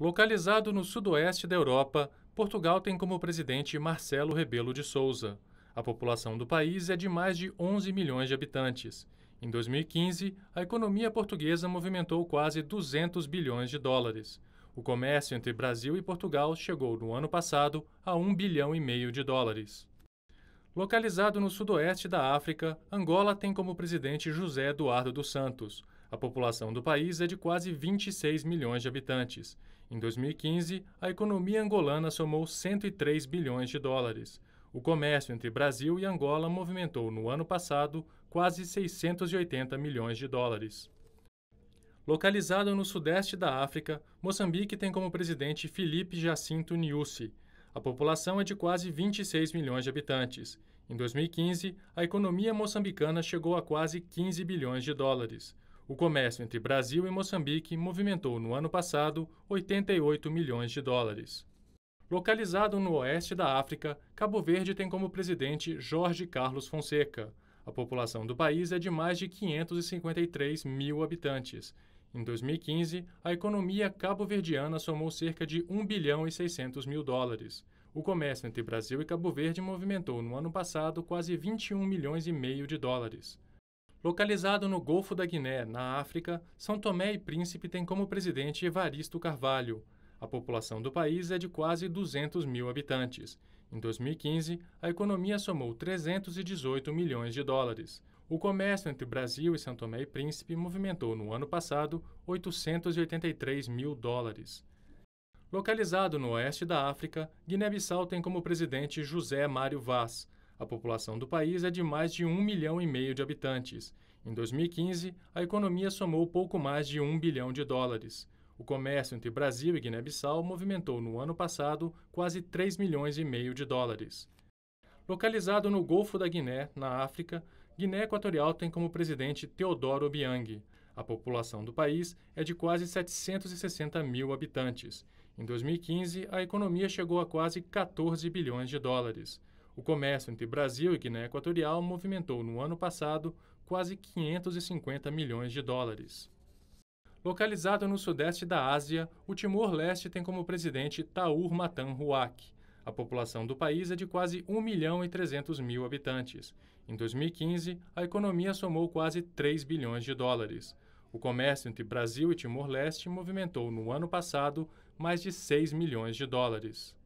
Localizado no sudoeste da Europa, Portugal tem como presidente Marcelo Rebelo de Souza. A população do país é de mais de 11 milhões de habitantes. Em 2015, a economia portuguesa movimentou quase 200 bilhões de dólares. O comércio entre Brasil e Portugal chegou no ano passado a 1 bilhão e meio de dólares. Localizado no sudoeste da África, Angola tem como presidente José Eduardo dos Santos. A população do país é de quase 26 milhões de habitantes. Em 2015, a economia angolana somou 103 bilhões de dólares. O comércio entre Brasil e Angola movimentou no ano passado quase 680 milhões de dólares. Localizado no sudeste da África, Moçambique tem como presidente Felipe Jacinto Niusi. A população é de quase 26 milhões de habitantes. Em 2015, a economia moçambicana chegou a quase 15 bilhões de dólares. O comércio entre Brasil e Moçambique movimentou no ano passado 88 milhões de dólares. Localizado no oeste da África, Cabo Verde tem como presidente Jorge Carlos Fonseca. A população do país é de mais de 553 mil habitantes. Em 2015, a economia cabo-verdiana somou cerca de 1 bilhão e 600 mil dólares. O comércio entre Brasil e Cabo Verde movimentou no ano passado quase 21 milhões e meio de dólares. Localizado no Golfo da Guiné, na África, São Tomé e Príncipe tem como presidente Evaristo Carvalho. A população do país é de quase 200 mil habitantes. Em 2015, a economia somou 318 milhões de dólares. O comércio entre Brasil e São Tomé e Príncipe movimentou no ano passado 883 mil dólares. Localizado no oeste da África, Guiné-Bissau tem como presidente José Mário Vaz. A população do país é de mais de 1 milhão e meio de habitantes. Em 2015, a economia somou pouco mais de 1 bilhão de dólares. O comércio entre Brasil e Guiné-Bissau movimentou no ano passado quase 3 milhões e meio de dólares. Localizado no Golfo da Guiné, na África, Guiné Equatorial tem como presidente Teodoro Obiang. A população do país é de quase 760 mil habitantes. Em 2015, a economia chegou a quase 14 bilhões de dólares. O comércio entre Brasil e Guiné Equatorial movimentou no ano passado quase 550 milhões de dólares. Localizado no sudeste da Ásia, o Timor-Leste tem como presidente Taur Matan Ruak. A população do país é de quase 1 milhão e 300 mil habitantes. Em 2015, a economia somou quase 3 bilhões de dólares. O comércio entre Brasil e Timor-Leste movimentou no ano passado mais de 6 milhões de dólares.